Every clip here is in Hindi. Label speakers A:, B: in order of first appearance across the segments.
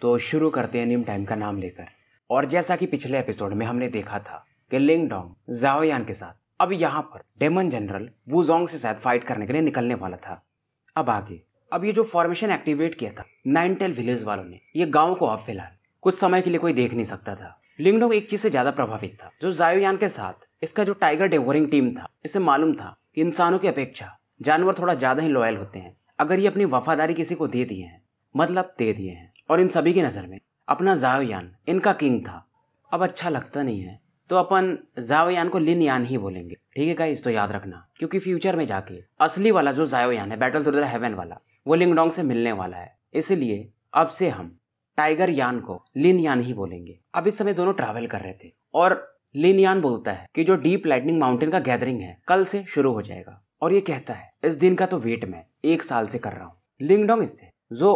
A: तो शुरू करते हैं निम टाइम का नाम लेकर और जैसा कि पिछले एपिसोड में हमने देखा था कि लिंग डोंग जाओयान के साथ अब यहाँ पर डेमन जनरल वूजोंग से शायद फाइट करने के लिए निकलने वाला था अब आगे अब ये जो फॉर्मेशन एक्टिवेट किया था नाइन टेल विलेज वालों ने ये गाँव को अब फिलहाल कुछ समय के लिए कोई देख नहीं सकता था लिंगडोंग एक चीज से ज्यादा प्रभावित था जो जायोयान के साथ इसका जो टाइगर डेवरिंग टीम था इसे मालूम था कि इंसानों की अपेक्षा जानवर थोड़ा ज्यादा ही लॉयल होते हैं अगर ये अपनी वफादारी किसी को दे दिए हैं मतलब दे दिए हैं और इन सभी की नज़र में अपना जावयान इनका किंग था अब अच्छा लगता नहीं है तो अपन जावयान को लिन यान ही बोलेंगे ठीक है इस तो याद रखना क्योंकि फ्यूचर में जाके असली वाला जो जायोयान है बैटल थ्रू हेवन वाला वो लिंगडोंग से मिलने वाला है इसलिए अब से हम टाइगर यान को लिन यान ही बोलेंगे अब इस समय दोनों ट्रैवल कर रहे थे और लिन यान बोलता है कि जो डीप लाइटनिंग माउंटेन का गैदरिंग है कल से शुरू हो जाएगा और ये कहता है इस दिन का तो वेट मैं एक साल से कर रहा हूँ लिंगडोंग इससे जो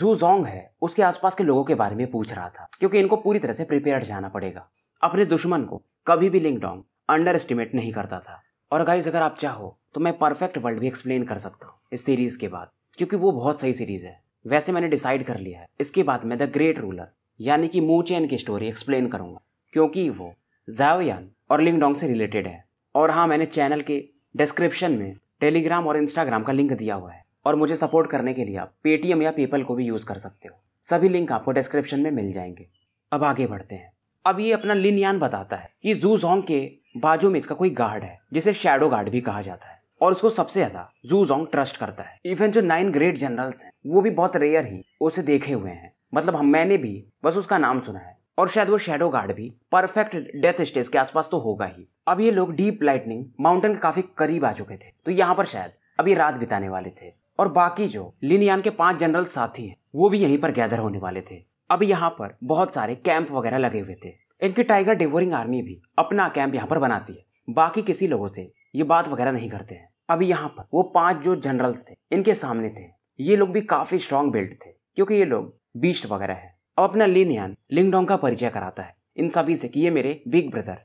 A: जू जोंग है उसके आसपास के लोगों के बारे में पूछ रहा था क्योंकि इनको पूरी तरह से प्रिपेयर्ड जाना पड़ेगा अपने दुश्मन को कभी भी लिंग डोंग अंडर एस्टिमेट नहीं करता था और गाइज अगर आप चाहो तो मैं परफेक्ट वर्ल्ड भी एक्सप्लेन कर सकता हूँ इस सीरीज के बाद क्योंकि वो बहुत सही सीरीज है वैसे मैंने डिसाइड कर लिया है इसके बाद मैं द ग्रेट रूलर यानी कि चैन की स्टोरी एक्सप्लेन करूंगा क्योंकि वो जायोयान और लिंगडोंग से रिलेटेड है और हाँ मैंने चैनल के डिस्क्रिप्शन में टेलीग्राम और इंस्टाग्राम का लिंक दिया हुआ है और मुझे सपोर्ट करने के लिए आप पेटीएम या पेपल को भी यूज़ कर सकते हो सभी लिंक आपको डिस्क्रिप्शन में मिल जाएंगे अब आगे बढ़ते हैं अब ये अपना लिनयान बताता है कि जू जोंग के बाजू में इसका कोई गार्ड है जिसे शेडो गार्ड भी कहा जाता है और उसको सबसे ज्यादा जू जोंग ट्रस्ट करता है इवन जो नाइन ग्रेट जनरल्स हैं वो भी बहुत रेयर ही उसे देखे हुए हैं मतलब हम मैंने भी बस उसका नाम सुना है और शायद वो शेडो गार्ड भी परफेक्ट डेथ स्टेज के आसपास तो होगा ही अब ये लोग डीप लाइटनिंग माउंटेन के काफी करीब आ चुके थे तो यहाँ पर शायद अभी रात बिताने वाले थे और बाकी जो लिनियान के पांच जनरल साथी हैं वो भी यहीं पर गैदर होने वाले थे अब यहाँ पर बहुत सारे कैंप वगैरह लगे हुए थे इनकी टाइगर डिवोरिंग आर्मी भी अपना कैंप यहाँ पर बनाती है बाकी किसी लोगों से ये बात वगैरह नहीं करते हैं अभी यहाँ पर वो पांच जो जनरल्स थे इनके सामने थे ये लोग भी काफी स्ट्रॉन्ग बिल्ड थे क्योंकि ये लोग बीस्ट वगैरह है अब अपना लिनियान लिंगडोंग का परिचय कराता है इन सभी से कि ये मेरे बिग ब्रदर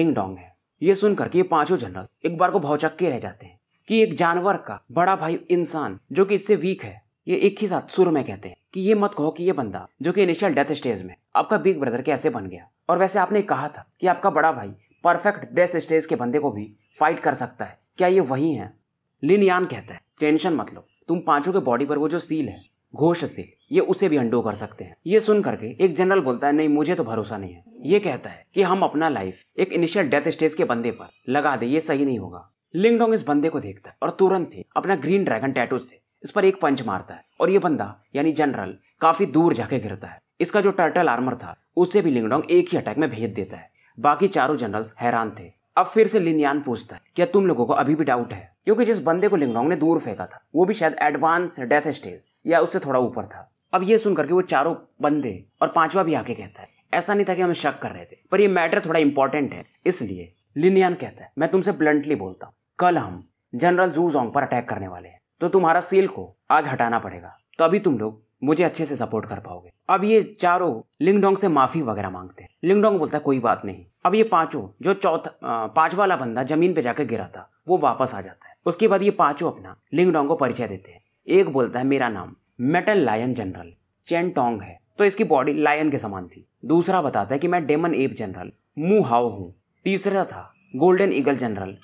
A: लिंगडोंग है ये सुन करके ये पांचों जनरल एक बार को भौचक्के रह जाते हैं कि एक जानवर का बड़ा भाई इंसान जो कि इससे वीक है ये एक ही साथ सुर में कहते हैं कि ये मत कहो कि ये बंदा जो कि इनिशियल डेथ स्टेज में आपका बिग ब्रदर कैसे बन गया और वैसे आपने कहा था कि आपका बड़ा भाई परफेक्ट डेथ स्टेज के बंदे को भी फाइट कर सकता है क्या ये वही है लिन यान कहता है टेंशन मत लो तुम पांचों के बॉडी पर वो जो सील है घोष सील ये उसे भी अंडो कर सकते हैं ये सुन करके एक जनरल बोलता है नहीं मुझे तो भरोसा नहीं है ये कहता है कि हम अपना लाइफ एक इनिशियल डेथ स्टेज के बंदे पर लगा दे ये सही नहीं होगा लिंगडोंग इस बंदे को देखता है और तुरंत ही अपना ग्रीन ड्रैगन टैटू से इस पर एक पंच मारता है और ये बंदा यानी जनरल काफी दूर जाके गिरता है इसका जो टर्टल आर्मर था उसे भी लिंगडोंग एक ही अटैक में भेज देता है बाकी चारों जनरल्स हैरान थे अब फिर से लिनियान पूछता है क्या तुम लोगों को अभी भी डाउट है क्योंकि जिस बंदे को लिंगडोंग ने दूर फेंका था वो भी शायद एडवांस डेथ स्टेज या उससे थोड़ा ऊपर था अब ये सुन करके वो चारों बंदे और पांचवा भी आके कहता है ऐसा नहीं था कि हम शक कर रहे थे पर ये मैटर थोड़ा इंपॉर्टेंट है इसलिए लिनियान कहता है मैं तुमसे ब्लंटली बोलता हूँ कल हम जनरल जू जोंग पर अटैक करने वाले हैं तो तुम्हारा सील को आज हटाना पड़ेगा तभी तुम लोग मुझे अच्छे से सपोर्ट कर पाओगे अब ये चारों लिंगडोंग से माफी वगैरह मांगते हैं लिंगडोंग बोलता है कोई बात नहीं अब ये पांचों जो चौथा पांच वाला बंदा जमीन पे जाकर गिरा था वो वापस आ जाता है उसके बाद ये पांचों अपना लिंगडोंग को परिचय देते हैं एक बोलता है मेरा नाम metal lion general Chen Tong है तो इसकी बॉडी लायन के समान थी दूसरा बताता है कि मैं डेमन एप जनरल मुहाओ हूँ तीसरा था गोल्डन ईगल जनरल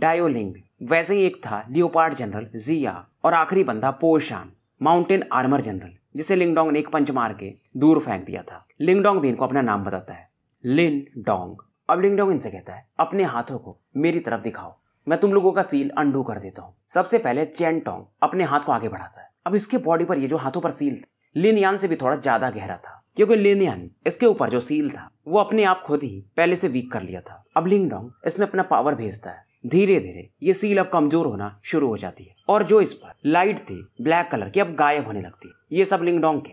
A: डायोलिंग वैसे ही एक था लियोपार्ड जनरल जिया और आखिरी बंदा पोशान माउंटेन आर्मर जनरल जिसे लिंगडोंग ने एक पंच मार के दूर फेंक दिया था लिंगडोंग भी इनको अपना नाम बताता है लिन डोंग अब लिंगडोंग इनसे कहता है अपने हाथों को मेरी तरफ दिखाओ मैं तुम लोगों का सील अंडू कर देता हूँ सबसे पहले चैन टोंग अपने हाथ को आगे बढ़ाता है अब इसके बॉडी पर ये जो हाथों पर सील था यान से भी थोड़ा ज्यादा गहरा था क्योंकि यान इसके ऊपर जो सील था वो अपने आप खुद ही पहले से वीक कर लिया था अब लिंगडोंग इसमें अपना पावर भेजता है धीरे धीरे ये सील अब कमजोर होना शुरू हो जाती है और जो इस पर लाइट थी ब्लैक कलर की अब गायब होने लगती है ये सब लिंगडोंग के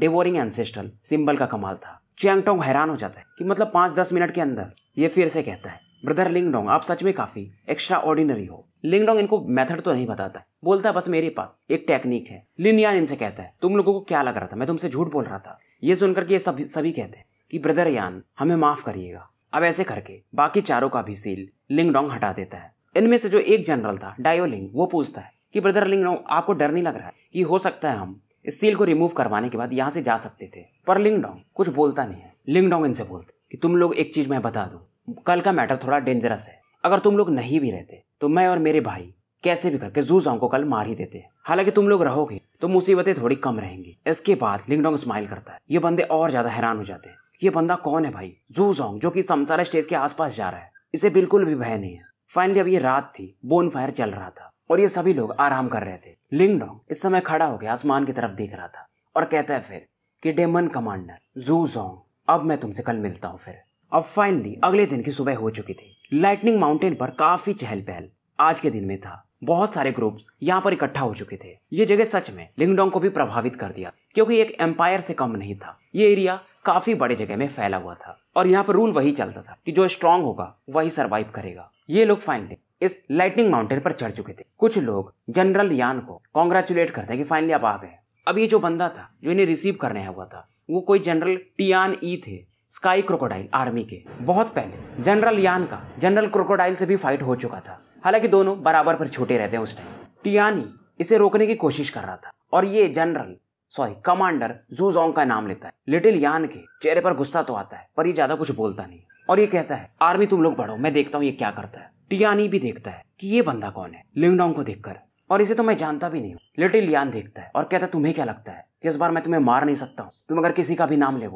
A: डेवोरिंग एंसेस्ट्रल सिंबल का कमाल था चैंगटोंग हैरान हो जाता है कि मतलब पांच दस मिनट के अंदर ये फिर से कहता है ब्रदर लिंगडोंग आप सच में काफी एक्स्ट्रा ऑर्डिनरी हो लिंगडोंग इनको मेथड तो नहीं बताता बोलता है बस मेरे पास एक टेक्निक है लिनियान इनसे कहता है तुम लोगों को क्या लग रहा था मैं तुमसे झूठ बोल रहा था ये सुनकर के ये सभी सभी कहते हैं कि ब्रदर यान हमें माफ करिएगा अब ऐसे करके बाकी चारों का भी सील लिंगडोंग हटा देता है इनमें से जो एक जनरल था डायोलिंग वो पूछता है कि ब्रदर लिंगडोंग आपको डर नहीं लग रहा है कि हो सकता है हम इस सील को रिमूव करवाने के बाद यहाँ से जा सकते थे पर लिंगडोंग कुछ बोलता नहीं है लिंगडोंग इनसे बोलते कि तुम लोग एक चीज मैं बता दू कल का मैटर थोड़ा डेंजरस है अगर तुम लोग नहीं भी रहते तो मैं और मेरे भाई कैसे भी करके जूजाओं को कल मार ही देते हैं हालांकि तुम लोग रहोगे तो मुसीबतें थोड़ी कम रहेंगी इसके बाद लिंगडोंग स्माइल करता है ये बंदे और ज्यादा हैरान हो जाते हैं ये बंदा कौन है भाई जू जोंग जो कि समसारा स्टेज के आसपास जा रहा है इसे बिल्कुल भी भय नहीं है फाइनली अब ये रात थी बोन फायर चल रहा था और ये सभी लोग आराम कर रहे थे लिंग डोंग इस समय खड़ा होकर आसमान की तरफ देख रहा था और कहता है फिर कि डेमन कमांडर जू जोंग अब मैं तुमसे कल मिलता हूँ फिर अब फाइनली अगले दिन की सुबह हो चुकी थी लाइटनिंग माउंटेन पर काफी चहल पहल आज के दिन में था बहुत सारे ग्रुप्स यहाँ पर इकट्ठा हो चुके थे ये जगह सच में लिंगडोंग को भी प्रभावित कर दिया क्योंकि एक एम्पायर से कम नहीं था ये एरिया काफी बड़े जगह में फैला हुआ था और यहाँ पर रूल वही चलता था कि जो स्ट्रांग होगा वही सरवाइव करेगा ये लोग फाइनली इस लाइटनिंग माउंटेन पर चढ़ चुके थे कुछ लोग जनरल यान को कॉन्ग्रेचुलेट करते कि फाइनली आप आ गए अब ये जो बंदा था जो इन्हें रिसीव करने हुआ था वो कोई जनरल टियान ई थे स्काई क्रोकोडाइल आर्मी के बहुत पहले जनरल यान का जनरल क्रोकोडाइल से भी फाइट हो चुका था हालांकि दोनों बराबर पर छोटे रहते हैं उस टाइम टियानी इसे रोकने की कोशिश कर रहा था और ये जनरल सॉरी कमांडर जूजोंग का नाम लेता है लिटिल यान के चेहरे पर गुस्सा तो आता है पर ये ज्यादा कुछ बोलता नहीं और ये कहता है आर्मी तुम लोग बढ़ो मैं देखता हूँ ये क्या करता है टियानी भी देखता है कि ये बंदा कौन है लिंगडोंग को देखकर और इसे तो मैं जानता भी नहीं हूँ लिटिल यान देखता है और कहता है तुम्हें क्या लगता है कि इस बार मैं तुम्हें मार नहीं सकता हूँ तुम अगर किसी का भी नाम ले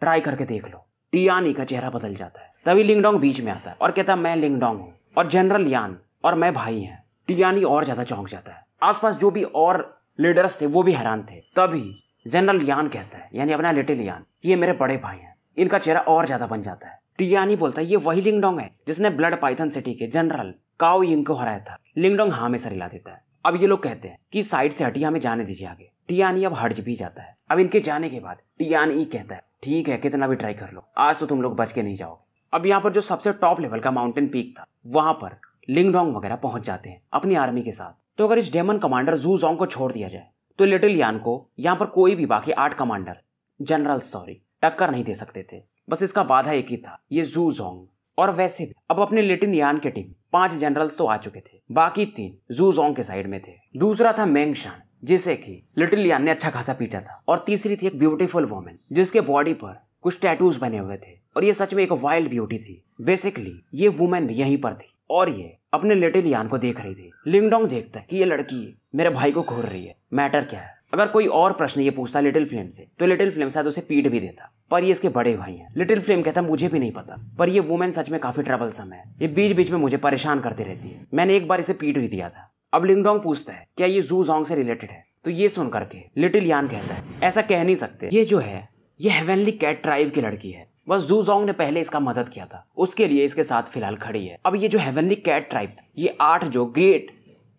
A: ट्राई करके देख लो टियानी का चेहरा बदल जाता है तभी लिंगडोंग बीच में आता है और कहता है मैं लिंगडोंग हूँ और जनरल यान और मैं भाई हैं टियानी और ज़्यादा चौंक जाता है आसपास जो भी और लीडर्स थे वो भी हैरान थे तभी जनरल यान कहता है यानी अपना लिटिल यान ये मेरे बड़े भाई हैं इनका चेहरा और ज़्यादा बन जाता है टियानी बोलता है ये वही लिंगडोंग है जिसने ब्लड पाइथन सिटी के जनरल काओ यिंग को हराया था लिंगडोंग हाँ में सर हिला देता है अब ये लोग कहते हैं कि साइड से हटिया हमें जाने दीजिए आगे टियानी अब हट भी जाता है अब इनके जाने के बाद टियानी कहता है ठीक है कितना भी ट्राई कर लो आज तो तुम लोग बच के नहीं जाओगे अब यहाँ पर जो सबसे टॉप लेवल का माउंटेन पीक था वहां पर लिंगडोंग वगैरह पहुंच जाते हैं अपनी आर्मी के साथ तो अगर इस डेमन कमांडर जू जोंग को छोड़ दिया जाए तो लिटिल यान को यहाँ पर कोई भी बाकी आठ कमांडर जनरल सॉरी टक्कर नहीं दे सकते थे बस इसका बाधा एक ही था ये जू जोंग और वैसे भी अब अपने लिटिल यान के टीम पांच जनरल्स तो आ चुके थे बाकी तीन जू जोंग के साइड में थे दूसरा था मैंग शान जिसे की लिटिल यान ने अच्छा खासा पीटा था और तीसरी थी एक ब्यूटीफुल वोमेन जिसके बॉडी पर कुछ टैटूज बने हुए थे और ये सच में एक वाइल्ड ब्यूटी थी बेसिकली ये वुमेन भी यहीं पर थी और ये अपने लिटिल यान को देख रही थी लिंगडोंग देखता है कि ये लड़की मेरे भाई को घूर रही है मैटर क्या है अगर कोई और प्रश्न ये पूछता लिटिल फिल्म से तो लिटिल फिल्म शायद उसे पीट भी देता पर ये इसके बड़े भाई हैं लिटिल फिल्म कहता मुझे भी नहीं पता पर ये वुमेन सच में काफी ट्रबलसम है ये बीच बीच में मुझे परेशान करती रहती है मैंने एक बार इसे पीट भी दिया था अब लिंगडोंग पूछता है क्या ये जू जोंग से रिलेटेड है तो ये सुन करके लिटिल यान कहता है ऐसा कह नहीं सकते ये जो है ये हेवनली कैट ट्राइब की लड़की है बस जू जोंग ने पहले इसका मदद किया था उसके लिए इसके साथ फिलहाल खड़ी है अब ये जो हेवनली कैट ट्राइब ये आठ जो ग्रेट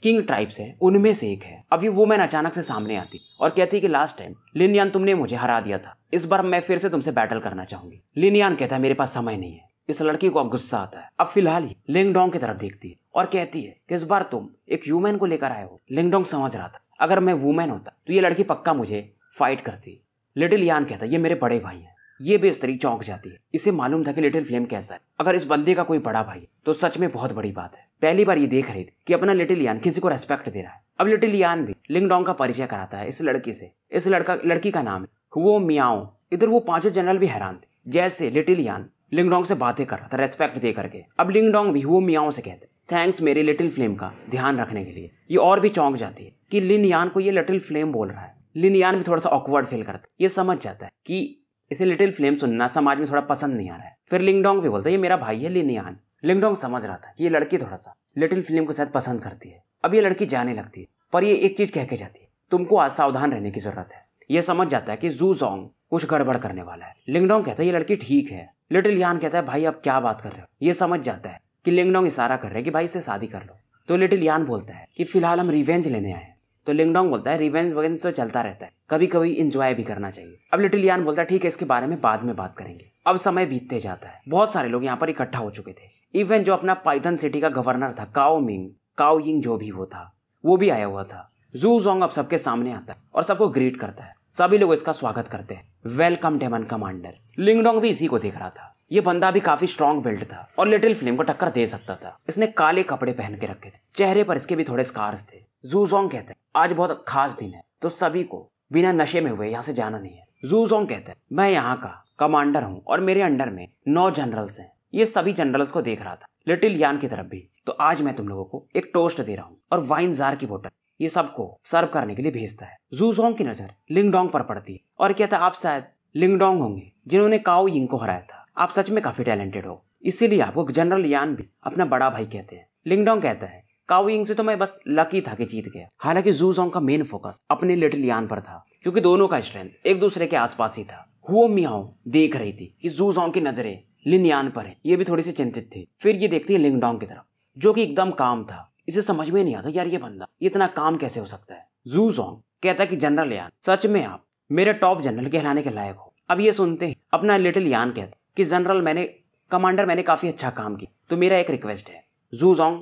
A: किंग ट्राइब्स हैं उनमें से एक है अब ये वुमेन अचानक से सामने आती और कहती है कि लास्ट टाइम लिनियान तुमने मुझे हरा दिया था इस बार मैं फिर से तुमसे बैटल करना चाहूंगी लिनियान कहता है मेरे पास समय नहीं है इस लड़की को अब गुस्सा आता है अब फिलहाल ही लिंगडोंग की तरफ देखती है और कहती है कि इस बार तुम एक ह्यूमन को लेकर आए हो लिंगडोंग समझ रहा था अगर मैं वूमेन होता तो ये लड़की पक्का मुझे फाइट करती लिटिल यान कहता ये मेरे बड़े भाई हैं ये बेस्तरी चौंक जाती है इसे मालूम था कि लिटिल फ्लेम कैसा है अगर इस बंदे का कोई बड़ा भाई तो सच में बहुत बड़ी बात है पहली बार ये देख रही थी कि अपना लिटिल यान किसी को रेस्पेक्ट दे रहा है अब लिटिल यान भी लिंगडोंग का परिचय कराता है इस लड़की से इस लड़का लड़की का नाम है हुओ मियाओ इधर वो पांचों जनरल भी हैरान थे जैसे लिटिल यान लिंगडोंग से बातें कर रहा था रेस्पेक्ट दे करके अब लिंगडोंग भी हुओ मियाओ से कहते थैंक्स मेरे लिटिल फ्लेम का ध्यान रखने के लिए ये और भी चौंक जाती है कि लिन यान को ये लिटिल फ्लेम बोल रहा है लिन यान भी थोड़ा सा ऑकवर्ड फील करता है ये समझ जाता है कि इसे लिटिल फ्लेम सुनना समाज में थोड़ा पसंद नहीं आ रहा है फिर लिंगडोंग भी बोलता है ये मेरा भाई है लिनियान लिंगडोंग समझ रहा था कि ये लड़की थोड़ा सा लिटिल फिल्म को शायद पसंद करती है अब ये लड़की जाने लगती है पर ये एक चीज कह के जाती है तुमको आज सावधान रहने की जरूरत है ये समझ जाता है कि जू जोंग कुछ गड़बड़ करने वाला है लिंगडोंग कहता है ये लड़की ठीक है लिटिल यान कहता है भाई आप क्या बात कर रहे हो ये समझ जाता है कि लिंगडोंग इशारा कर रहे हैं कि भाई इसे शादी कर लो तो लिटिल यान बोलता है कि फिलहाल हम रिवेंज लेने आए तो लिंगडोंग बोलता है रिवेंज वगैरह तो चलता रहता है कभी कभी इंजॉय भी करना चाहिए अब लिटिल यान बोलता है ठीक है इसके बारे में बाद में बात करेंगे अब समय बीतते जाता है बहुत सारे लोग यहाँ पर इकट्ठा हो चुके थे इवन जो अपना पाइथन सिटी का गवर्नर था काओ मिंग काओ यिंग जो भी वो था वो भी आया हुआ था जू जोंग अब सबके सामने आता है और सबको ग्रीट करता है सभी लोग इसका स्वागत करते हैं वेलकम डेमन कमांडर लिंगडोंग भी इसी को देख रहा था ये बंदा भी काफी स्ट्रॉन्ग बिल्ड था और लिटिल फिल्म को टक्कर दे सकता था इसने काले कपड़े पहन के रखे थे चेहरे पर इसके भी थोड़े स्कार्स थे जूजोंग कहते हैं आज बहुत खास दिन है तो सभी को बिना नशे में हुए यहाँ से जाना नहीं है जूजोंग कहते हैं मैं यहाँ का कमांडर हूँ और मेरे अंडर में नौ जनरल्स हैं ये सभी जनरल्स को देख रहा था लिटिल यान की तरफ भी तो आज मैं तुम लोगों को एक टोस्ट दे रहा हूँ और वाइन जार की बोतल ये सबको सर्व करने के लिए भेजता है जूजोंग की नजर लिंगडोंग पर पड़ती है और कहता आप शायद लिंगडोंग होंगे जिन्होंने काओ यिंग को हराया था आप सच में काफी टैलेंटेड हो इसीलिए आपको जनरल यान भी अपना बड़ा भाई कहते हैं लिंगडोंग कहता है काउइंग से तो मैं बस लकी था कि जीत गया हालांकि जूजोंग का मेन फोकस अपने लिटिल यान पर था क्योंकि दोनों का स्ट्रेंथ एक दूसरे के आसपास ही था हुओ मियाओ देख रही थी कि जूजोंग की नजरें यान पर है ये भी थोड़ी सी चिंतित थी फिर ये देखती है लिंगडोंग की तरफ जो कि एकदम काम था इसे समझ में नहीं आता यार ये बंदा इतना काम कैसे हो सकता है जू जोंग कहता कि जनरल यान सच में आप मेरे टॉप जनरल कहलाने के लायक हो अब ये सुनते हैं अपना लिटिल यान कहता कि जनरल मैंने कमांडर मैंने काफी अच्छा काम किया तो मेरा एक रिक्वेस्ट है जू जोंग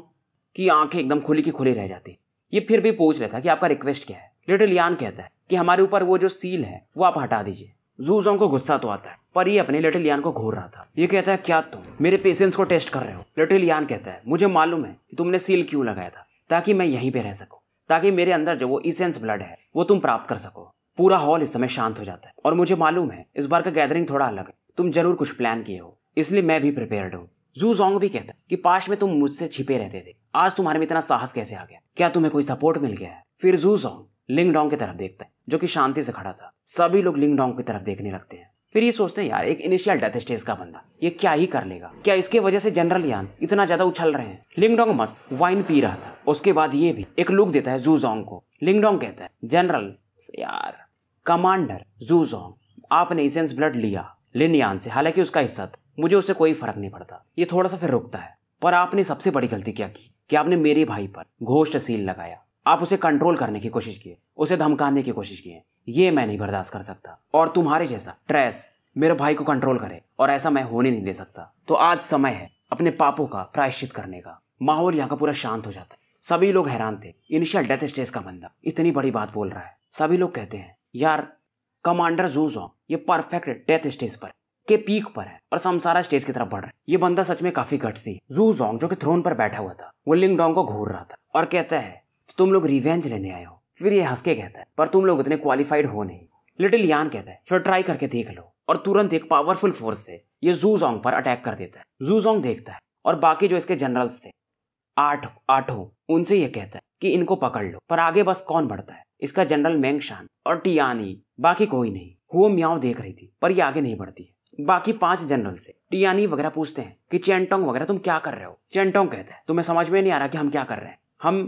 A: कि आंखें एकदम खुली की खुली रह जाती ये फिर भी पूछ था कि आपका रिक्वेस्ट क्या है लिटिल यान कहता है कि हमारे ऊपर वो जो सील है वो आप हटा दीजिए जूजों को गुस्सा तो आता है पर ये अपने लिटिल यान को घूर रहा था ये कहता है क्या तुम मेरे पेशेंस को टेस्ट कर रहे हो लिटिल यान कहता है मुझे मालूम है कि तुमने सील क्यों लगाया था ताकि मैं यहीं पे रह सकूं ताकि मेरे अंदर जो वो इसेंस ब्लड है वो तुम प्राप्त कर सको पूरा हॉल इस समय शांत हो जाता है और मुझे मालूम है इस बार का गैदरिंग थोड़ा अलग है तुम जरूर कुछ प्लान किए हो इसलिए मैं भी प्रिपेयर्ड हूँ जू जोंग भी कहता है कि पास में तुम मुझसे छिपे रहते थे आज तुम्हारे में इतना साहस कैसे आ गया क्या तुम्हें कोई सपोर्ट मिल गया है फिर जू सॉन्ग लिंगडोंग की तरफ देखता है जो कि शांति से खड़ा था सभी लोग लिंगडोंग की तरफ देखने लगते हैं फिर ये सोचते हैं यार एक इनिशियल डेथ स्टेज का बंदा ये क्या ही कर लेगा क्या इसके वजह से जनरल यान इतना ज्यादा उछल रहे हैं लिंगडोंग मस्त वाइन पी रहा था उसके बाद ये भी एक लुक देता है जू जोंग को लिंगडोंग कहता है जनरल यार कमांडर जू जोंग आपने इसेंस ब्लड लिया लिन यान से हालांकि उसका हिस्सा था मुझे उससे कोई फर्क नहीं पड़ता ये थोड़ा सा फिर रुकता है पर आपने सबसे बड़ी गलती क्या की कि आपने मेरे भाई पर घोष सील लगाया आप उसे कंट्रोल करने की कोशिश किए उसे धमकाने की कोशिश किए ये मैं नहीं बर्दाश्त कर सकता और तुम्हारे जैसा ट्रेस मेरे भाई को कंट्रोल करे और ऐसा मैं होने नहीं दे सकता तो आज समय है अपने पापों का प्रायश्चित करने का माहौल यहाँ का पूरा शांत हो जाता है सभी लोग हैरान थे इनिशियल डेथ स्टेज का बंदा इतनी बड़ी बात बोल रहा है सभी लोग कहते हैं यार कमांडर जूजोंग ये परफेक्ट डेथ स्टेज पर के पीक पर है और समसारा स्टेज की तरफ बढ़ रहा है ये बंदा सच में काफी घट सी जू जोंग जो कि थ्रोन पर बैठा हुआ था वो लिंग डोंग को घूर रहा था और कहता है तो तुम लोग रिवेंज लेने आए हो फिर ये हंस के कहता है पर तुम लोग इतने क्वालिफाइड हो नहीं लिटिल यान कहता है फिर ट्राई करके देख लो और तुरंत एक पावरफुल फोर्स से ये जू जोंग पर अटैक कर देता है जू जोंग देखता है और बाकी जो इसके जनरल्स थे आठ आठों उनसे ये कहता है कि इनको पकड़ लो पर आगे बस कौन बढ़ता है इसका जनरल मैंग शान और टियानी बाकी कोई नहीं हुआ म्याओ देख रही थी पर ये आगे नहीं बढ़ती बाकी पांच जनरल से टियानी वगैरह पूछते हैं कि चेंटोंग वगैरह तुम क्या कर रहे हो चेंटोंग कहते हैं तुम्हें समझ में नहीं आ रहा कि हम क्या कर रहे हैं हम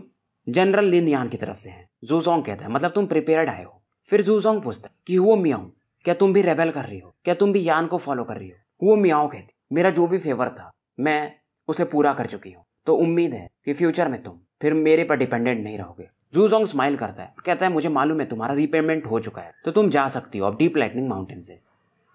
A: जनरल लिन यान की तरफ से हैं जूजोंग कहता है मतलब तुम प्रिपेयर्ड आए हो फिर जूजोंग पूछता है कि वो मियाओ क्या तुम भी रेबेल कर रही हो क्या तुम भी यान को फॉलो कर रही हो वो मियाओ कहती मेरा जो भी फेवर था मैं उसे पूरा कर चुकी हूँ तो उम्मीद है कि फ्यूचर में तुम फिर मेरे पर डिपेंडेंट नहीं रहोगे जूजोंग स्माइल करता है कहता है मुझे मालूम है तुम्हारा रिपेमेंट हो चुका है तो तुम जा सकती हो अब डीप लाइटनिंग माउंटेन से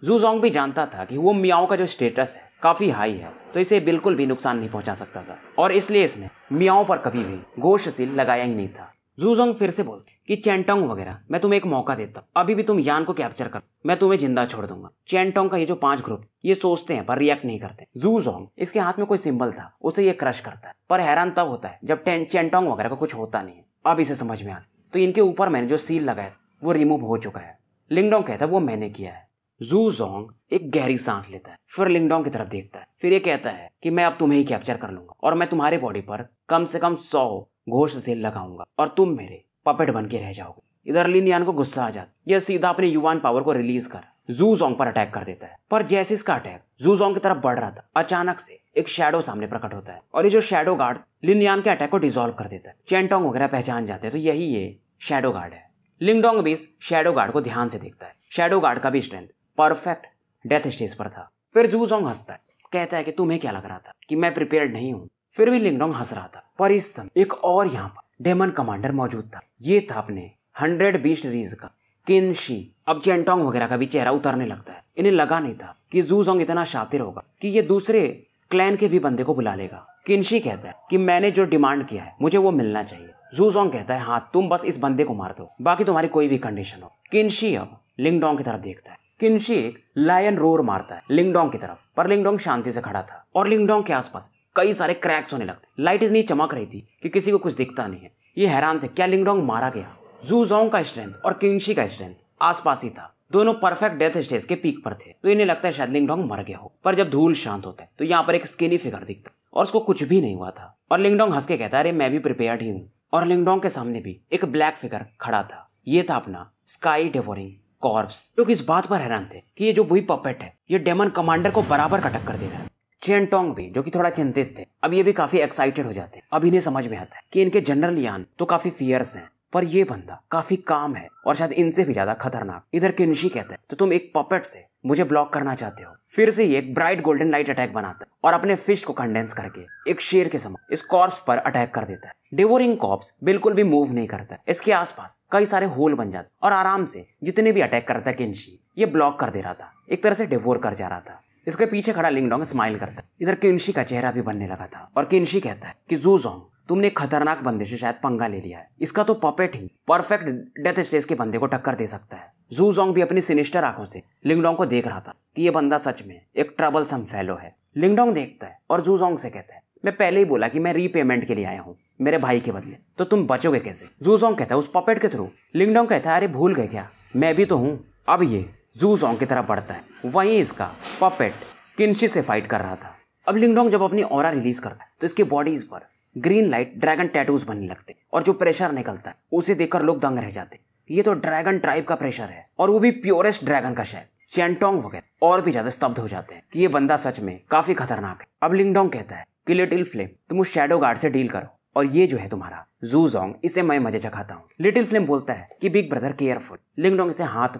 A: जू जोंग भी जानता था कि वो मियाओ का जो स्टेटस है काफ़ी हाई है तो इसे बिल्कुल भी नुकसान नहीं पहुंचा सकता था और इसलिए इसने मियाओ पर कभी भी सील लगाया ही नहीं था जूजोंग फिर से बोलते कि चैंटोंग वगैरह मैं तुम्हें एक मौका देता हूँ अभी भी तुम यान को कैप्चर कर मैं तुम्हें जिंदा छोड़ दूंगा चैंटोंग का ये जो पांच ग्रुप ये सोचते हैं पर रिएक्ट नहीं करते जूजोंग इसके हाथ में कोई सिंबल था उसे ये क्रश करता है पर हैरान तब होता है जब चैंटोंग वगैरह का कुछ होता नहीं है अब इसे समझ में आ तो इनके ऊपर मैंने जो सील लगाया वो रिमूव हो चुका है लिंगडोंग कहता है वो मैंने किया है जू जोंग एक गहरी सांस लेता है फिर लिंगडोंग की तरफ देखता है फिर ये कहता है कि मैं अब तुम्हें ही कैप्चर कर लूंगा और मैं तुम्हारे बॉडी पर कम से कम सौ घोष से लगाऊंगा और तुम मेरे पपेट बन के रह जाओगे इधर लिनियान को गुस्सा आ जाता यह सीधा अपने युवान पावर को रिलीज कर जू जोंग पर अटैक कर देता है पर जैसे इसका अटैक जू जोंग की तरफ बढ़ रहा था अचानक से एक शेडो सामने प्रकट होता है और ये जो शेडो गार्ड लिनियान के अटैक को डिजोल्व कर देता है चेंटोंग वगैरह पहचान जाते हैं तो यही ये शेडो गार्ड है लिंगडोंग भी इस शेडो गार्ड को ध्यान से देखता है शेडो गार्ड का भी स्ट्रेंथ परफेक्ट डेथ स्टेज पर था फिर जू जोंग हंसता है कहता है कि तुम्हें क्या लग रहा था कि मैं प्रिपेयर्ड नहीं हूँ फिर भी लिंगडोंग हंस रहा था पर इस समय एक और यहाँ पर डेमन कमांडर मौजूद था ये था अपने हंड्रेड बीस रीज का किनशी अब चेंटोंग वगैरह का भी चेहरा उतरने लगता है इन्हें लगा नहीं था कि जू जोंग इतना शातिर होगा कि ये दूसरे क्लैन के भी बंदे को बुला लेगा किनशी कहता है कि मैंने जो डिमांड किया है मुझे वो मिलना चाहिए जू जोंग कहता है हाँ तुम बस इस बंदे को मार दो बाकी तुम्हारी कोई भी कंडीशन हो किनशी अब लिंगडोंग की तरफ देखता है किन्शी एक लायन रोर मारता है लिंगडोंग की तरफ पर लिंगडोंग शांति से खड़ा था और लिंगडोंग के आसपास कई सारे क्रैक्स होने लगते लाइट इतनी चमक रही थी कि किसी को कुछ दिखता नहीं है ये हैरान थे क्या लिंगडोंग मारा गया जूजोंग का स्ट्रेंथ और किंगशी का स्ट्रेंथ आसपास ही था दोनों परफेक्ट डेथ स्टेज के पीक पर थे तो इन्हें लगता है शायद लिंगडोंग मर गया हो पर जब धूल शांत होता है तो यहाँ पर एक स्किनी फिगर दिखता और उसको कुछ भी नहीं हुआ था और लिंगडोंग हंस के कहता अरे मैं भी प्रिपेयर्ड ही हूँ और लिंगडोंग के सामने भी एक ब्लैक फिगर खड़ा था ये था अपना स्काई डेवोरिंग कॉर्प्स लोग इस बात पर हैरान थे कि ये जो वही पपेट है ये डेमन कमांडर को बराबर का टक्कर दे रहा है चेन टोंग भी जो कि थोड़ा चिंतित थे अब ये भी काफी एक्साइटेड हो जाते हैं अब इन्हें समझ में आता है कि इनके जनरल यान तो काफी फियर्स हैं पर ये बंदा काफी काम है और शायद इनसे भी ज्यादा खतरनाक इधर किन्शी कहते हैं तो तुम एक पपेट से मुझे ब्लॉक करना चाहते हो फिर से ये एक ब्राइट गोल्डन लाइट अटैक बनाता है और अपने फिश को कंडेंस करके एक शेर के समान इस कॉर्प्स पर अटैक कर देता है डिवोरिंग कॉप्स बिल्कुल भी मूव नहीं करता इसके आसपास कई सारे होल बन जाते और आराम से जितने भी अटैक करता है किन्शी ये ब्लॉक कर दे रहा था एक तरह से डिवोर कर जा रहा था इसके पीछे खड़ा लिंगडोंग स्माइल करता है इधर किन्शी का चेहरा भी बनने लगा था और किन्शी कहता है कि जूजोंग तुमने खतरनाक बंदे से शायद पंगा ले लिया है इसका तो पपेट ही परफेक्ट डेथ स्टेज के बंदे को टक्कर दे सकता है जू जोंग भी अपनी सिनिस्टर आंखों से लिंगडोंग को देख रहा था कि ये बंदा सच में एक ट्रबल सम फैलो है लिंगडोंग देखता है और जू जोंग से कहता है मैं पहले ही बोला कि मैं रीपेमेंट के लिए आया हूँ मेरे भाई के बदले तो तुम बचोगे कैसे जू जोंग कहता है उस पपेट के थ्रू लिंगडोंग कहता है अरे भूल गए क्या मैं भी तो हूँ अब ये जू जोंग की तरफ बढ़ता है वही इसका पपेट किन्शी से फाइट कर रहा था अब लिंगडोंग जब अपनी और रिलीज करता है तो इसके बॉडीज पर ग्रीन लाइट ड्रैगन टैटूज बनने लगते और जो प्रेशर निकलता है उसे देखकर लोग दंग रह जाते ये तो ड्रैगन ट्राइब का प्रेशर है और वो भी प्योरेस्ट ड्रैगन का शायद चैंटोंग वगैरह और भी ज्यादा स्तब्ध हो जाते हैं कि ये बंदा सच में काफी खतरनाक है अब लिंगडोंग कहता है कि लिटिल फ्लेम तुम उस शेडो गार्ड से डील करो और ये जो है तुम्हारा जू जोंग इसे मैं मजे चखाता हूँ लिटिल फ्लेम बोलता है कि बिग ब्रदर केयरफुल लिंगडोंग इसे हाथ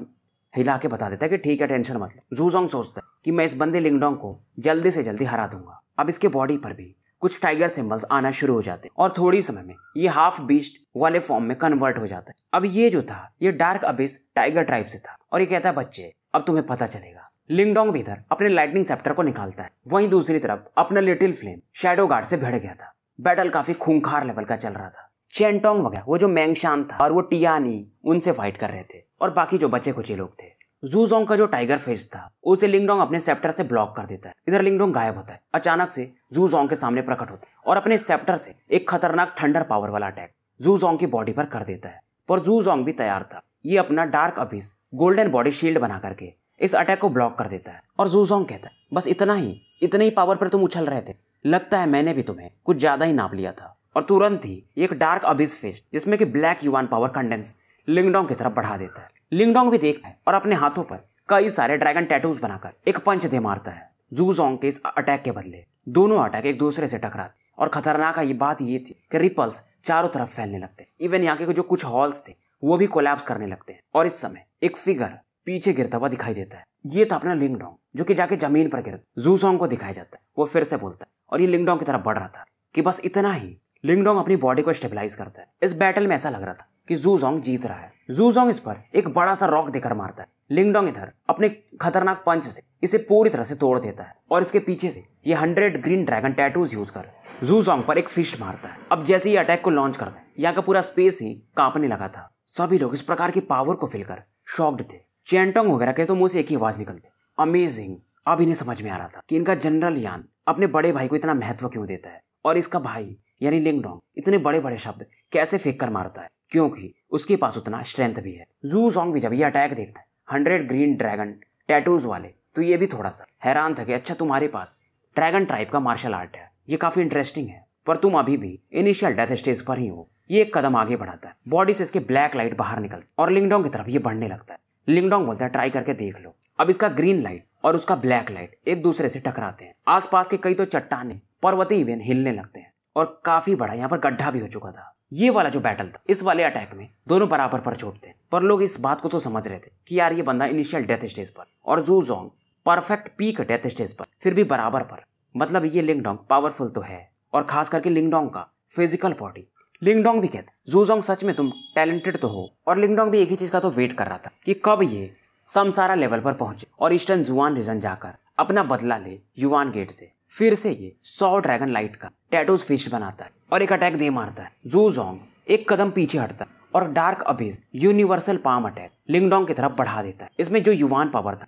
A: हिला के बता देता है कि ठीक है टेंशन मत लो जूजोंग सोचता है कि मैं इस बंदे लिंगडोंग को जल्दी से जल्दी हरा दूंगा अब इसके बॉडी पर भी कुछ टाइगर सिंबल्स आना शुरू हो जाते हैं और थोड़ी समय में ये हाफ बीस्ट वाले फॉर्म में कन्वर्ट हो जाता है अब ये जो था ये डार्क अबिस टाइगर ट्राइब से था और ये कहता है बच्चे अब तुम्हें पता चलेगा लिंगडोंग भीतर अपने लाइटनिंग सेप्टर को निकालता है वहीं दूसरी तरफ अपना लिटिल फ्लेम शेडो गार्ड से भिड़ गया था बैटल काफी खूंखार लेवल का चल रहा था चेंटोंग वगैरह वो जो मैंगशान था और वो टियानी उनसे फाइट कर रहे थे और बाकी जो बचे खुचे लोग थे जूजोंग का जो टाइगर फेस था उसे लिंगडोंग अपने सेप्टर से ब्लॉक कर देता है इधर लिंगडोंग गायब होता है अचानक से जूजोंग के सामने प्रकट होते हैं और अपने सेप्टर से एक खतरनाक थंडर पावर वाला अटैक जूजोंग की बॉडी पर कर देता है पर जूजोंग भी तैयार था ये अपना dark abyss golden body shield बना करके इस अटैक को ब्लॉक कर देता है और जूजोंग कहता है बस इतना ही इतने ही पावर पर तुम उछल रहे थे लगता है मैंने भी तुम्हें कुछ ज्यादा ही नाप लिया था और तुरंत ही एक डार्क अभिस फेस जिसमें कि ब्लैक युवान पावर कंडेंस लिंगडोंग की तरफ बढ़ा देता है लिंगडोंग भी देखता है और अपने हाथों पर कई सारे ड्रैगन टैटूज बनाकर एक पंच दे मारता है जूजोंग के इस अटैक के बदले दोनों अटैक एक दूसरे से टकराते और खतरनाक ये बात ये थी कि रिपल्स चारों तरफ फैलने लगते इवन यहाँ के जो कुछ हॉल्स थे वो भी कोलैप्स करने लगते हैं और इस समय एक फिगर पीछे गिरता हुआ दिखाई देता है ये था अपना लिंगडोंग जो कि जाके जमीन पर गिरता जूसोंग को दिखाया जाता है वो फिर से बोलता है और ये लिंगडोंग की तरफ बढ़ रहा था कि बस इतना ही लिंगडोंग अपनी बॉडी को स्टेबिलाईज करता है इस बैटल में ऐसा लग रहा था कि जूजोंग जीत रहा है जूजोंग इस पर एक बड़ा सा रॉक देकर मारता है लिंगडोंग इधर अपने खतरनाक पंच से इसे पूरी तरह से तोड़ देता है और इसके पीछे से ये hundred green dragon tattoos use कर जूजोंग पर एक फिश मारता है अब जैसे ही अटैक को लॉन्च करता है यहाँ का पूरा स्पेस ही कांपने लगा था सभी लोग इस प्रकार की पावर को फील कर शॉक्ड थे चैंटोंग वगैरह के तो मुंह से एक ही आवाज निकलती अमेजिंग अब इन्हें समझ में आ रहा था कि इनका जनरल यान अपने बड़े भाई को इतना महत्व क्यों देता है और इसका भाई यानी लिंगडोंग इतने बड़े बड़े शब्द कैसे फेंक कर मारता है क्योंकि उसके पास उतना स्ट्रेंथ भी है जू सॉन्ग भी जब ये अटैक देखता है हंड्रेड ग्रीन ड्रैगन टैटूज वाले तो ये भी थोड़ा सा हैरान था कि अच्छा तुम्हारे पास ड्रैगन ट्राइब का मार्शल आर्ट है ये काफ़ी इंटरेस्टिंग है पर तुम अभी भी इनिशियल डेथ स्टेज पर ही हो ये एक कदम आगे बढ़ाता है बॉडी से इसके ब्लैक लाइट बाहर निकलती और लिंगडोंग की तरफ ये बढ़ने लगता है लिंगडोंग बोलता है ट्राई करके देख लो अब इसका ग्रीन लाइट और उसका ब्लैक लाइट एक दूसरे से टकराते हैं आसपास के कई तो चट्टाने पर्वती इवेन हिलने लगते हैं और काफी बड़ा यहाँ पर गड्ढा भी हो चुका था ये वाला जो बैटल था इस वाले अटैक में दोनों बराबर पर चोट थे पर लोग इस बात को तो समझ रहे थे कि यार ये बंदा इनिशियल डेथ स्टेज पर और जू जोंग परफेक्ट पीक डेथ स्टेज पर फिर भी बराबर पर मतलब ये लिंगडोंग पावरफुल तो है और खास करके लिंगडोंग का फिजिकल बॉडी लिंगडोंग भी कहते जूजोंग सच में तुम टैलेंटेड तो हो और लिंगडोंग भी एक ही चीज का तो वेट कर रहा था कि कब ये समसारा लेवल पर पहुंचे और ईस्टर्न जुआन रीजन जाकर अपना बदला ले युवान गेट से फिर से ये सौ ड्रैगन लाइट का टैटूज फिश बनाता है और एक अटैक दे मारता है जू जोंग एक कदम पीछे हटता है और dark abyss universal palm attack Lingdong की तरफ बढ़ा देता है इसमें जो युवान पावर था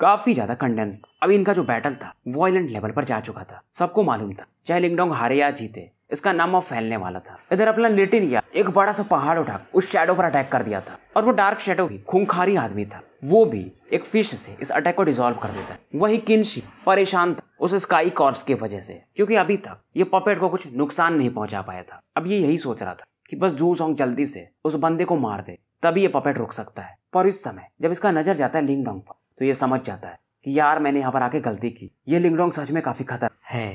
A: काफी ज्यादा कंडेंस अब इनका जो बैटल था वॉयलेंट लेवल पर जा चुका था सबको मालूम था चाहे लिंगडोंग हारे या जीते इसका नाम अब फैलने वाला था इधर अपना या एक बड़ा सा पहाड़ उठा उस शेडो पर अटैक कर दिया था और वो डार्क शेडो ही खूंखारी आदमी था वो भी एक फिश से इस अटैक को डिजोल्व कर देता है वही किन्शी परेशान था उस स्काई कॉर्प्स की वजह से क्योंकि अभी तक ये पपेट को कुछ नुकसान नहीं पहुंचा पाया था अब ये यही सोच रहा था कि बस जू सॉन्ग जल्दी से उस बंदे को मार दे तभी ये पपेट रुक सकता है पर इस समय जब इसका नजर जाता है लिंगडोंग पर तो ये समझ जाता है कि यार मैंने यहाँ पर आके गलती की ये लिंगडोंग सच में काफी खतर है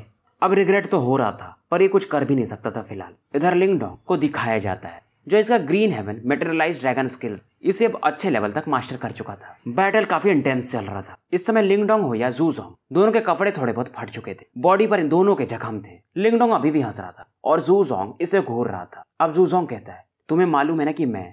A: अब रिग्रेट तो हो रहा था पर ये कुछ कर भी नहीं सकता था फिलहाल इधर लिंगडोंग को दिखाया जाता है जो इसका green heaven materialize dragon skill इसे अब अच्छे लेवल तक मास्टर कर चुका था बैटल काफी इंटेंस चल रहा था इस समय लिंगडोंग हो या जोंग दोनों के कपड़े थोड़े बहुत फट चुके थे बॉडी पर इन दोनों के जख्म थे लिंगडोंग अभी भी हंस रहा था और जू जोंग इसे घूर रहा था अब जू जोंग कहता है तुम्हें मालूम है ना कि मैं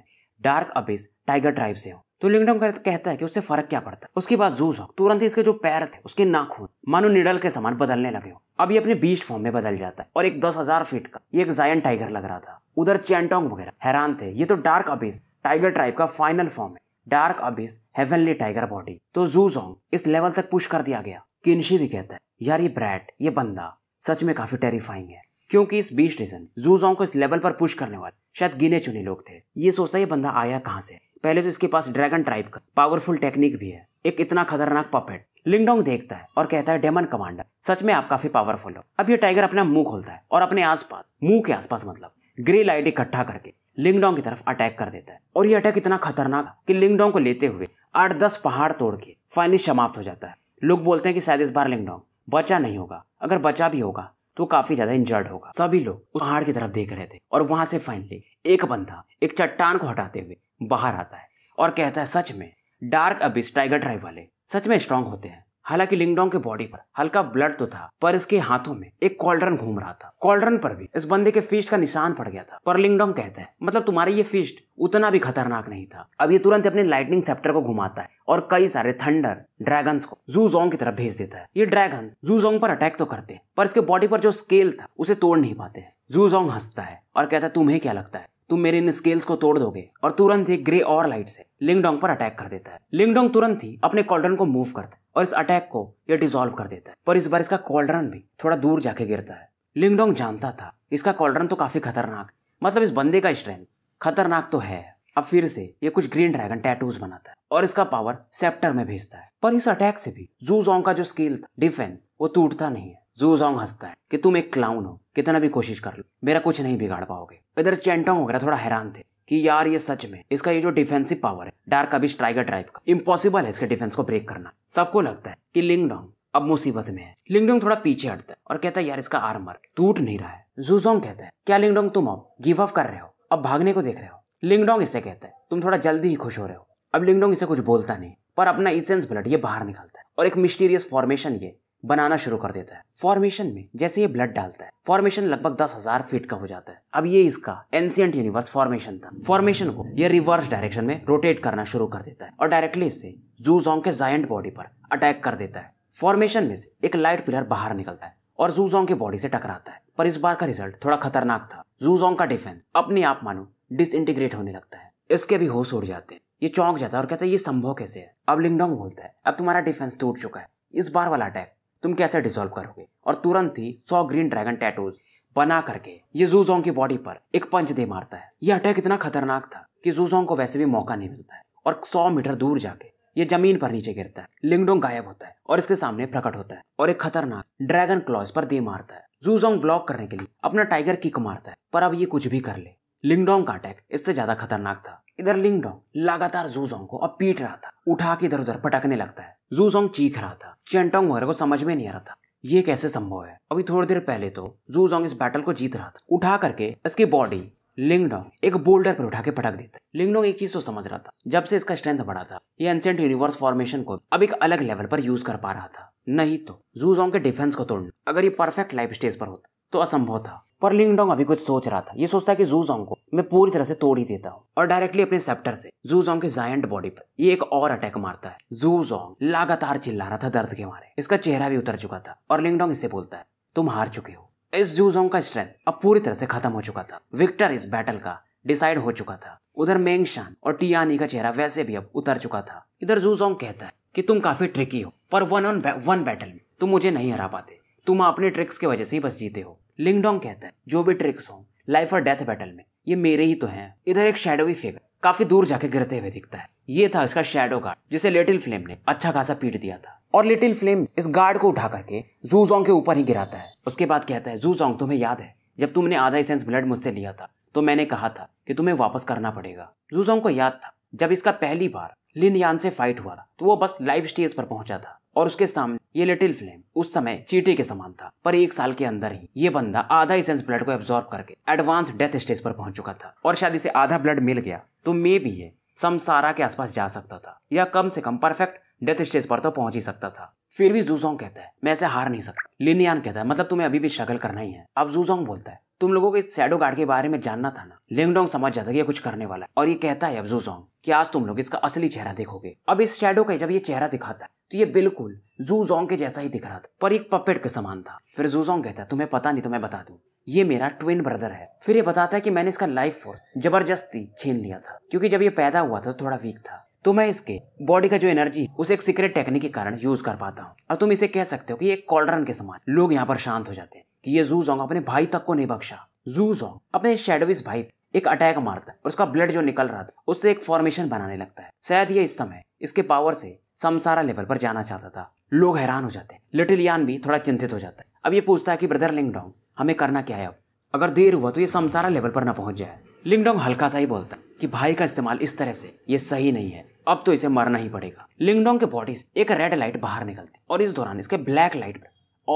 A: डार्क अबिस टाइगर ट्राइब से हूँ तो लिंगडोंग कहता है कि उससे फर्क क्या पड़ता है उसके बाद जू जोंग तुरंत ही इसके जो पैर थे उसके नाखून मानो निडल के समान बदलने लगे हो अब ये अपने बीस्ट फॉर्म में बदल जाता है और एक दस हजार फीट का ये एक जायन टाइगर लग रहा था उधर चैंटोंग वगैरह हैरान थे ये तो डार्क अबीज टाइगर ट्राइब का फाइनल फॉर्म है dark abyss heavenly tiger body तो जोंग इस लेवल तक पुश कर दिया गया किनशी भी कहता है यार ये ब्रैट ये बंदा सच में काफी टेरिफाइंग है क्योंकि इस बीच रीजन जोंग को इस लेवल पर पुश करने वाले शायद गिने चुने लोग थे ये सोचता ये बंदा आया कहाँ से पहले तो इसके पास ड्रैगन ट्राइब का पावरफुल टेक्निक भी है एक इतना खतरनाक पपेट लिंगडोंग देखता है और कहता है डेमन कमांडर सच में आप काफी पावरफुल हो अब ये टाइगर अपना मुंह खोलता है और अपने आसपास मुंह के आसपास मतलब ग्रे लाइट इकट्ठा करके लिंगडोंग की तरफ अटैक कर देता है और ये अटैक इतना खतरनाक कि लिंगडोंग को लेते हुए आठ दस पहाड़ तोड़ के फाइनली समाप्त हो जाता है लोग बोलते हैं कि शायद इस बार लिंगडोंग बचा नहीं होगा अगर बचा भी होगा तो काफी ज्यादा इंजर्ड होगा सभी लोग उस पहाड़ की तरफ देख रहे थे और वहां से फाइनली एक बंदा एक चट्टान को हटाते हुए बाहर आता है और कहता है सच में डार्क अबिस टाइगर ड्राइव वाले सच में स्ट्रांग होते हैं हालांकि लिंगडोंग के बॉडी पर हल्का ब्लड तो था पर इसके हाथों में एक कॉल्ड्रन घूम रहा था कॉल्ड्रन पर भी इस बंदे के फिस्ट का निशान पड़ गया था पर लिंगडोंग कहता है मतलब तुम्हारे ये फिस्ट उतना भी खतरनाक नहीं था अब ये तुरंत अपने लाइटनिंग सेप्टर को घुमाता है और कई सारे थंडर ड्रैगन्स को जूजोंग की तरफ भेज देता है ये ड्रैगन जूजोंग पर अटैक तो करते हैं पर इसके बॉडी पर जो स्केल था उसे तोड़ नहीं पाते हैं जूजोंग हंसता है और कहता है तुम्हें क्या लगता है तुम मेरे इन स्केल्स को तोड़ दोगे और तुरंत एक ग्रे और लाइट से लिंगडोंग पर अटैक कर देता है लिंगडोंग तुरंत ही अपने कॉल्ड्रन को मूव करता है और इस अटैक को यह डिजोल्व कर देता है पर इस बार इसका कॉल्ड्रन भी थोड़ा दूर जाके गिरता है लिंगडोंग जानता था इसका कॉल्ड्रन तो काफी खतरनाक मतलब इस बंदे का स्ट्रेंथ खतरनाक तो है अब फिर से ये कुछ ग्रीन ड्रैगन टैटूज बनाता है और इसका पावर सेप्टर में भेजता है पर इस अटैक से भी जूजोंग का जो स्किल था डिफेंस वो टूटता नहीं है जूजोंग हंसता है कि तुम एक क्लाउन हो कितना भी कोशिश कर लो मेरा कुछ नहीं बिगाड़ पाओगे इधर चैंटोंग वगैरह थोड़ा हैरान थे कि यार ये सच में इसका ये जो डिफेंसिव पावर है डार्क अभी टाइगर ट्राइब का इम्पॉसिबल है इसके डिफेंस को ब्रेक करना सबको लगता है कि लिंगडोंग अब मुसीबत में है लिंगडोंग थोड़ा पीछे हटता है और कहता है यार इसका आर्मर टूट नहीं रहा है जूजोंग कहता है क्या लिंगडोंग तुम अब गिव अप कर रहे हो अब भागने को देख रहे हो लिंगडोंग इसे कहता है तुम थोड़ा जल्दी ही खुश हो रहे हो अब लिंगडोंग इसे कुछ बोलता नहीं पर अपना इसेंस ब्लड ये बाहर निकालता है और एक मिस्टीरियस फॉर्मेशन ये बनाना शुरू कर देता है फॉर्मेशन में जैसे ये ब्लड डालता है फॉर्मेशन लगभग दस हजार फीट का हो जाता है अब ये इसका एंसियंट यूनिवर्स फॉर्मेशन था फॉर्मेशन को ये रिवर्स डायरेक्शन में रोटेट करना शुरू कर देता है और डायरेक्टली इससे जूजोंग के जायंट बॉडी पर अटैक कर देता है फॉर्मेशन में से एक लाइट पिलर बाहर निकलता है और जूजोंग के बॉडी से टकराता है पर इस बार का रिजल्ट थोड़ा खतरनाक था जूजोंग का डिफेंस अपने आप मानो डिसइंटीग्रेट होने लगता है इसके भी होश उड़ जाते हैं ये चौंक जाता है और कहता है ये संभव कैसे है अब लिंगडोंग बोलता है अब तुम्हारा डिफेंस टूट चुका है इस बार वाला अटैक तुम कैसे डिसॉल्व करोगे और तुरंत ही सौ ग्रीन ड्रैगन टैटूज बना करके ये जूजोंग की बॉडी पर एक पंच दे मारता है यह अटैक इतना खतरनाक था कि जूजोंग को वैसे भी मौका नहीं मिलता है और सौ मीटर दूर जाके ये जमीन पर नीचे गिरता है लिंगडोंग गायब होता है और इसके सामने प्रकट होता है और एक खतरनाक ड्रैगन क्लॉज पर दे मारता है जूजोंग ब्लॉक करने के लिए अपना टाइगर किक मारता है पर अब ये कुछ भी कर ले लिंगडोंग का अटैक इससे ज्यादा खतरनाक था इधर लिंगडोंग लगातार जूजोंग को अब पीट रहा था उठा के इधर उधर पटकने लगता है जू जोंग चीख रहा था चेंटोंग वगैरह को समझ में नहीं आ रहा था ये कैसे संभव है अभी थोड़ी देर पहले तो जू जोंग इस बैटल को जीत रहा था उठा करके इसकी बॉडी लिंगडोंग एक बोल्डर पर उठा के पटक देता लिंगडोंग एक चीज तो समझ रहा था जब से इसका स्ट्रेंथ बढ़ा था ये एंसेंट यूनिवर्स फॉर्मेशन को अब एक अलग लेवल पर यूज कर पा रहा था नहीं तो जोंग के डिफेंस को तोड़ना अगर ये परफेक्ट लाइफ स्टेज पर होता तो असंभव था पर लिंगडोंग अभी कुछ सोच रहा था ये सोचता है कि जोंग को मैं पूरी तरह से तोड़ ही देता हूँ और डायरेक्टली अपने सेप्टर से जोंग के जायंट बॉडी पर ये एक और अटैक मारता है जू जोंग लगातार चिल्ला रहा था दर्द के मारे इसका चेहरा भी उतर चुका था और लिंगडोंग इससे बोलता है तुम हार चुके हो इस जू जोंग का स्ट्रेंथ अब पूरी तरह से खत्म हो चुका था विक्टर इस बैटल का डिसाइड हो चुका था उधर शान और टियानी का चेहरा वैसे भी अब उतर चुका था इधर जू जोंग कहता है कि तुम काफी ट्रिकी हो पर वन ऑन वन बैटल में तुम मुझे नहीं हरा पाते तुम अपने ट्रिक्स की वजह से ही बस जीते हो लिंगडोंग कहता है जो भी ट्रिक्स हो लाइफ और डेथ बैटल में ये मेरे ही तो हैं इधर एक शेडोवी फिगर काफी दूर जाके गिरते हुए दिखता है ये था इसका शेडो गार्ड जिसे लिटिल फ्लेम ने अच्छा खासा पीट दिया था और लिटिल फ्लेम इस गार्ड को उठा करके जूजोंग के ऊपर ही गिराता है उसके बाद कहता है जूजोंग तुम्हें याद है जब तुमने आधा इसेंस ब्लड मुझसे लिया था तो मैंने कहा था कि तुम्हें वापस करना पड़ेगा जूजोंग को याद था जब इसका पहली बार लिन यान से फाइट हुआ था तो वो बस लाइव स्टेज पर पहुंचा था और उसके सामने ये लिटिल फ्लेम उस समय चीटी के समान था पर एक साल के अंदर ही ये बंदा आधा इसेंस ब्लड को एब्जॉर्ब करके एडवांस डेथ स्टेज पर पहुंच चुका था और शायद इसे आधा ब्लड मिल गया तो मे भी ये समसारा के आसपास जा सकता था या कम से कम परफेक्ट डेथ स्टेज पर तो पहुंच ही सकता था फिर भी जूसोंग कहता है मैं ऐसे हार नहीं सकता लिनियान कहता है मतलब तुम्हें अभी भी स्ट्रगल करना ही है अब जूसोंग बोलता है तुम लोगों को इस सैडो गार्ड के बारे में जानना था ना लिंगडोंग समझ जाता है कि ये कुछ करने वाला है और ये कहता है अब जूसोंग कि आज तुम लोग इसका असली चेहरा देखोगे अब इस शेडो का जब ये चेहरा दिखाता है तो ये बिल्कुल जूजोंग के जैसा ही दिख रहा था पर एक पपेट के समान था फिर जूजोंग कहता है तुम्हें पता नहीं तो मैं बता दू ये मेरा ट्विन ब्रदर है फिर ये बताता है कि मैंने इसका लाइफ फोर्स जबरदस्ती छीन लिया था क्योंकि जब ये पैदा हुआ था तो थोड़ा वीक था तो मैं इसके बॉडी का जो एनर्जी उसे एक सीक्रेट टेक्निक के कारण यूज कर पाता हूँ और तुम इसे कह सकते हो कि एक कॉल्ड्रन के समान लोग यहाँ पर शांत हो जाते हैं कि ये जू अपने भाई तक को नहीं बख्शा जू अपने शेडोविस भाई एक अटैक मारता है और उसका ब्लड जो निकल रहा था उससे एक फॉर्मेशन बनाने लगता है शायद ये इस समय इसके पावर से समसारा लेवल पर जाना चाहता था लोग हैरान हो जाते हैं लिटिल यान भी थोड़ा चिंतित हो जाता है अब ये पूछता है कि ब्रदर लिंगडोंग हमें करना क्या है अब अगर देर हुआ तो ये समसारा लेवल पर ना पहुंच जाए लिंगडोंग हल्का सा ही बोलता है कि भाई का इस्तेमाल इस तरह से ये सही नहीं है अब तो इसे मरना ही पड़ेगा लिंगडोंग के बॉडी से एक रेड लाइट बाहर निकलती और इस दौरान इसके ब्लैक लाइट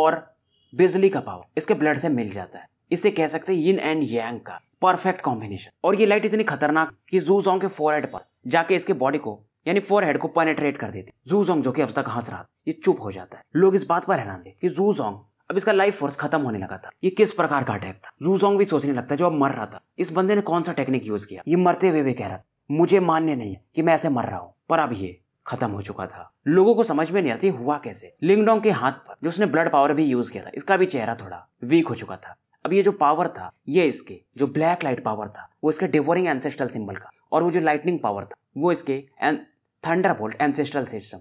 A: और बिजली का पावर इसके ब्लड से मिल जाता है इसे कह सकते हैं यिन एंड यांग का परफेक्ट कॉम्बिनेशन और ये लाइट इतनी खतरनाक कि जूजोंग के फोरहेड पर जाके इसके बॉडी को यानी फोरहेड को पेनेट्रेट कर देती जूजोंग जो कि अब तक हंस रहा ये चुप हो जाता है लोग इस बात पर हैरान थे कि जूजोंग अब इसका लाइफ फोर्स खत्म होने लगा था ये किस प्रकार का अटैक था जूजोंग भी सोचने लगता जो अब मर रहा था इस बंदे ने कौन सा टेक्निक यूज किया ये मरते हुए भी कह रहा था मुझे मान्य नहीं है कि मैं ऐसे मर रहा हूँ पर अब ये खत्म हो चुका था लोगों को समझ में नहीं आती हुआ कैसे लिंगडोंग के हाथ पर जो उसने ब्लड पावर भी यूज किया था इसका भी चेहरा थोड़ा वीक हो चुका था अब ये जो पावर था ये इसके जो ब्लैक लाइट पावर था वो इसके डिवोरिंग एंसेस्ट्रल सिंबल का और वो जो लाइटनिंग पावर था वो इसके thunder bolt ancestral system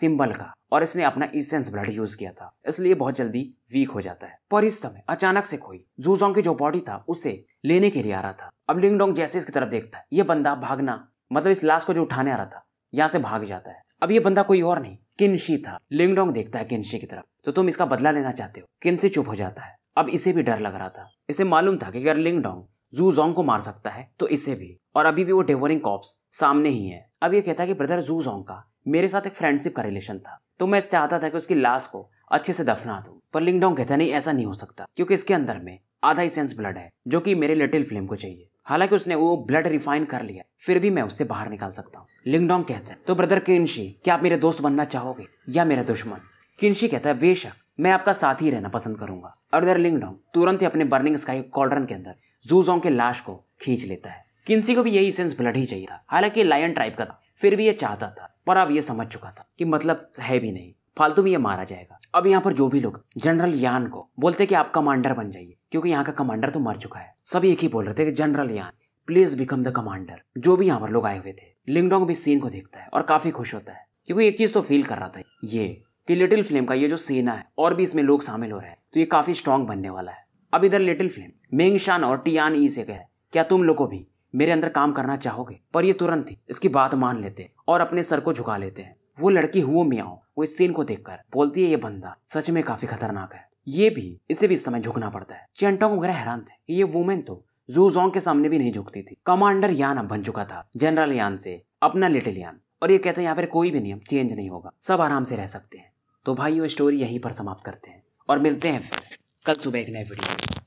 A: symbol का और इसने अपना इसेंस ब्लड यूज किया था इसलिए बहुत जल्दी वीक हो जाता है पर इस समय अचानक से कोई जूजोंग की जो बॉडी था उसे लेने के लिए आ रहा था अब लिंगडोंग जैसे इसकी तरफ देखता है ये बंदा भागना मतलब इस लाश को जो उठाने आ रहा था यहाँ से भाग जाता है अब ये बंदा कोई और नहीं किन्शी था लिंगडोंग देखता है किन्शी की तरफ तो तुम इसका बदला लेना चाहते हो किन्सी चुप हो जाता है अब इसे भी डर लग रहा था इसे मालूम था कि अगर लिंग डोंग जू जोंग को मार सकता है तो इसे भी और अभी भी वो डेवरिंग कॉप्स सामने ही है अब ये कहता है कि ब्रदर जू जोंग का मेरे साथ एक फ्रेंडशिप का रिलेशन था तो मैं चाहता था कि उसकी लाश को अच्छे से दफना दूं पर लिंगडोंग कहता नहीं ऐसा नहीं हो सकता क्योंकि इसके अंदर में आधा इसेंस सेंस ब्लड है जो कि मेरे लिटिल फिल्म को चाहिए हालांकि उसने वो ब्लड रिफाइन कर लिया फिर भी मैं उससे बाहर निकाल सकता हूँ लिंगडोंग कहता है तो ब्रदर किन्शी क्या आप मेरे दोस्त बनना चाहोगे या मेरा दुश्मन किन्शी कहता है बेशक मैं आपका साथ ही रहना पसंद करूंगा अर्दर लिंगडोंग तुरंत ही अपने बर्निंग स्काई कॉल्ड्रन के अंदर जूजोंग के लाश को खींच लेता है किन्सी को भी यही सेंस ब्लड ही चाहिए था हालांकि लायन ट्राइब का था फिर भी ये चाहता था पर अब ये समझ चुका था कि मतलब है भी नहीं फालतू में ये मारा जाएगा अब यहाँ पर जो भी लोग जनरल यान को बोलते कि आप कमांडर बन जाइए क्योंकि यहाँ का कमांडर तो मर चुका है सभी एक ही बोल रहे थे कि जनरल यान प्लीज बिकम द कमांडर जो भी यहाँ पर लोग आए हुए थे लिंगडोंग भी सीन को देखता है और काफी खुश होता है क्योंकि एक चीज तो फील कर रहा था ये कि लिटिल फ्लेम का ये जो सेना है और भी इसमें लोग शामिल हो रहे हैं तो ये काफी स्ट्रांग बनने वाला है अब इधर लिटिल फ्लेम मेंग शान और टियान ई से कहे क्या तुम लोगों भी मेरे अंदर काम करना चाहोगे पर ये तुरंत ही इसकी बात मान लेते हैं और अपने सर को झुका लेते हैं वो लड़की हुओ मियाओ वो इस सीन को देखकर बोलती है ये बंदा सच में काफी खतरनाक है ये भी इसे भी इस समय झुकना पड़ता है चेंटोंग वगैरह हैरान थे कि ये वुमेन तो जूजोंग के सामने भी नहीं झुकती थी कमांडर यान अब बन चुका था जनरल यान से अपना लिटिल यान और ये कहते हैं यहाँ पर कोई भी नियम चेंज नहीं होगा सब आराम से रह सकते हैं तो भाई वो स्टोरी यहीं पर समाप्त करते हैं और मिलते हैं फिर कल सुबह एक नए वीडियो में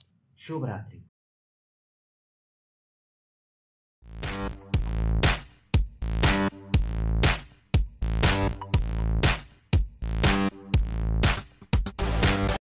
A: शुभ रात्रि